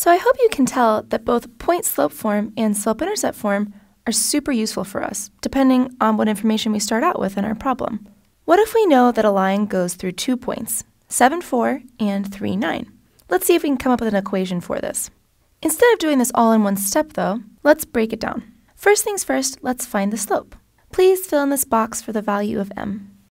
So I hope you can tell that both point slope form and slope intercept form are super useful for us, depending on what information we start out with in our problem. What if we know that a line goes through two points, 7, 4 and 3, 9? Let's see if we can come up with an equation for this. Instead of doing this all in one step though, let's break it down. First things first, let's find the slope. Please fill in this box for the value of m.